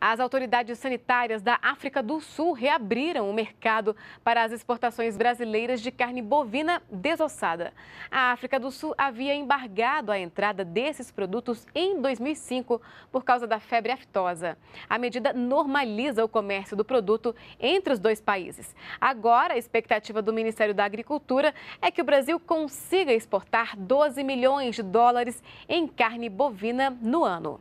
As autoridades sanitárias da África do Sul reabriram o mercado para as exportações brasileiras de carne bovina desossada. A África do Sul havia embargado a entrada desses produtos em 2005 por causa da febre aftosa. A medida normaliza o comércio do produto entre os dois países. Agora, a expectativa do Ministério da Agricultura é que o Brasil consiga exportar 12 milhões de dólares em carne bovina no ano.